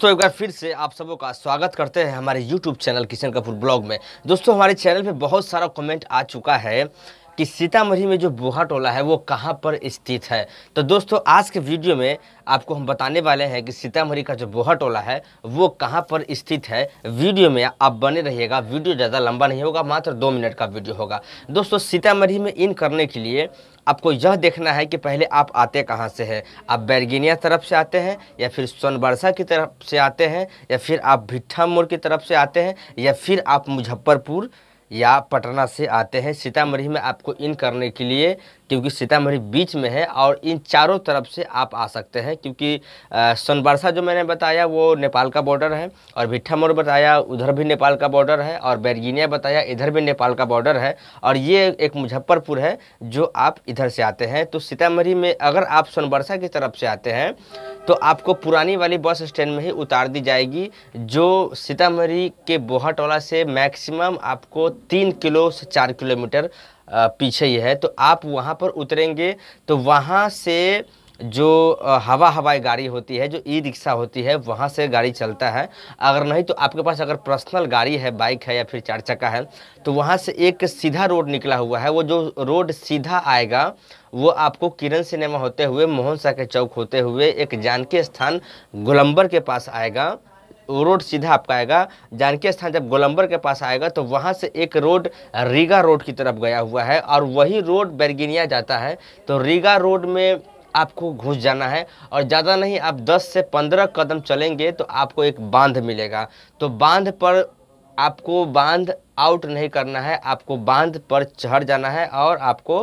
तो एक बार फिर से आप सबों का स्वागत करते हैं हमारे YouTube channel Kishan Kapoor blog में दोस्तों हमारे चैनल पे बहुत सारा कमेंट आ चुका है कि सीतामढ़ी में जो बोहा टोला है वो कहाँ पर स्थित है तो दोस्तों आज के वीडियो में आपको हम बताने वाले हैं कि सीतामढ़ी का जो बोहा टोला है वो कहाँ पर स्थित है वीडियो में आप बने रहिएगा वीडियो ज़्यादा लंबा नहीं होगा मात्र दो मिनट का वीडियो होगा दोस्तों सीतामढ़ी में इन करने के लिए आपको यह देखना है कि पहले आप आते कहाँ से हैं आप बैरगिनिया तरफ से आते हैं या फिर सोनबरसा की तरफ से आते हैं या फिर आप भिट्ठा मोड़ की तरफ से आते हैं या फिर आप मुजफ्फरपुर या पटना से आते हैं सीतामढ़ी में आपको इन करने के लिए क्योंकि सीतामढ़ी बीच में है और इन चारों तरफ से आप आ सकते हैं क्योंकि सोनबरसा जो मैंने बताया वो नेपाल का बॉर्डर है और भिट्ठा बताया उधर भी नेपाल का बॉर्डर है और बैरगिनिया बताया इधर भी नेपाल का बॉर्डर है और ये एक मुजफ्फरपुर है जो आप इधर से आते हैं तो सीतामढ़ी में अगर आप सोनबरसा की तरफ से आते हैं तो आपको पुरानी वाली बस स्टैंड में ही उतार दी जाएगी जो सीतामढ़ी के बोहाटोला से मैक्सिमम आपको तीन किलो से चार किलोमीटर पीछे ही है तो आप वहाँ पर उतरेंगे तो वहाँ से जो हवा हवाई गाड़ी होती है जो ई रिक्शा होती है वहाँ से गाड़ी चलता है अगर नहीं तो आपके पास अगर पर्सनल गाड़ी है बाइक है या फिर चार चक्का है तो वहाँ से एक सीधा रोड निकला हुआ है वो जो रोड सीधा आएगा वो आपको किरण सिनेमा होते हुए मोहन साह के चौक होते हुए एक जानकी स्थान गोलम्बर के पास आएगा रोड सीधा आपका आएगा जानकी स्थान जब गोलंबर के पास आएगा तो वहाँ से एक रोड रीगा रोड की तरफ गया हुआ है और वही रोड बैरगिनिया जाता है तो रीगा रोड में आपको घुस जाना है और ज़्यादा नहीं आप 10 से 15 कदम चलेंगे तो आपको एक बांध मिलेगा तो बांध पर आपको बांध आउट नहीं करना है आपको बांध पर चढ़ जाना है और आपको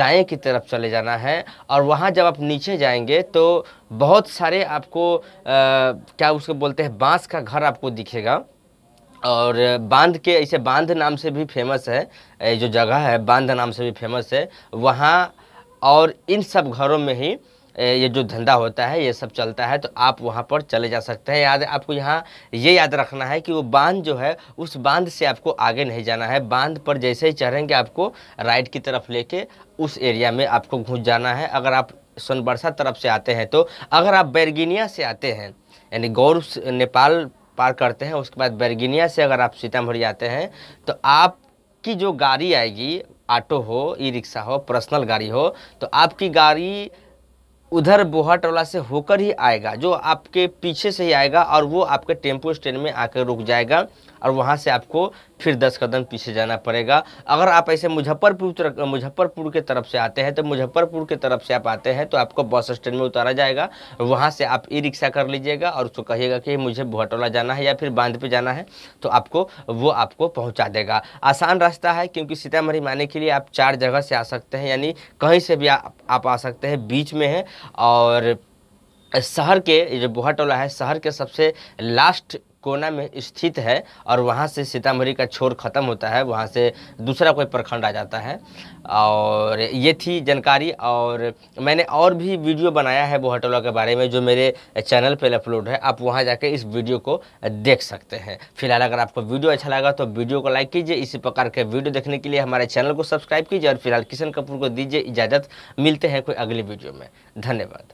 दाएं की तरफ चले जाना है और वहाँ जब आप नीचे जाएंगे तो बहुत सारे आपको आ, क्या उसको बोलते हैं बांस का घर आपको दिखेगा और बांध के इसे बांध नाम से भी फेमस है जो जगह है बांध नाम से भी फेमस है वहाँ और इन सब घरों में ही ये जो धंधा होता है ये सब चलता है तो आप वहाँ पर चले जा सकते हैं याद आपको यहाँ ये याद रखना है कि वो बांध जो है उस बांध से आपको आगे नहीं जाना है बांध पर जैसे ही चढ़ेंगे आपको राइट की तरफ लेके उस एरिया में आपको घुस जाना है अगर आप सोनबरसा तरफ से आते हैं तो अगर आप बैरगिनिया से आते हैं यानी गौर नेपाल पार करते हैं उसके बाद बैरगिनिया से अगर आप सीतामढ़ी आते हैं तो आपकी जो गाड़ी आएगी ऑटो हो ई रिक्शा हो पर्सनल गाड़ी हो तो आपकी गाड़ी उधर बोहा से होकर ही आएगा जो आपके पीछे से ही आएगा और वो आपके टेम्पो स्टैंड में आकर रुक जाएगा और वहाँ से आपको फिर दस कदम पीछे जाना पड़ेगा अगर आप ऐसे मुजफ्फरपुर मुजफ्फरपुर के तरफ से आते हैं तो मुजफ्फरपुर के तरफ से आप आते हैं तो आपको बस स्टैंड में उतारा जाएगा वहाँ से आप ई रिक्शा कर लीजिएगा और उसको कहिएगा कि मुझे भुआटोला जाना है या फिर बांध पे जाना है तो आपको वो आपको पहुँचा देगा आसान रास्ता है क्योंकि सीतामढ़ी माने के लिए आप चार जगह से आ सकते हैं यानी कहीं से भी आप, आप आ सकते हैं बीच में है और शहर के जो टोला है शहर के सबसे लास्ट कोना में स्थित है और वहाँ से सीतामढ़ी का छोर ख़त्म होता है वहाँ से दूसरा कोई प्रखंड आ जाता है और ये थी जानकारी और मैंने और भी वीडियो बनाया है बोहटोला के बारे में जो मेरे चैनल पर अपलोड है आप वहाँ जाके इस वीडियो को देख सकते हैं फिलहाल अगर आपको वीडियो अच्छा लगा तो वीडियो को लाइक कीजिए इसी प्रकार के वीडियो देखने के लिए हमारे चैनल को सब्सक्राइब कीजिए और फिलहाल किशन कपूर को दीजिए इजाज़त मिलते हैं कोई अगली वीडियो में धन्यवाद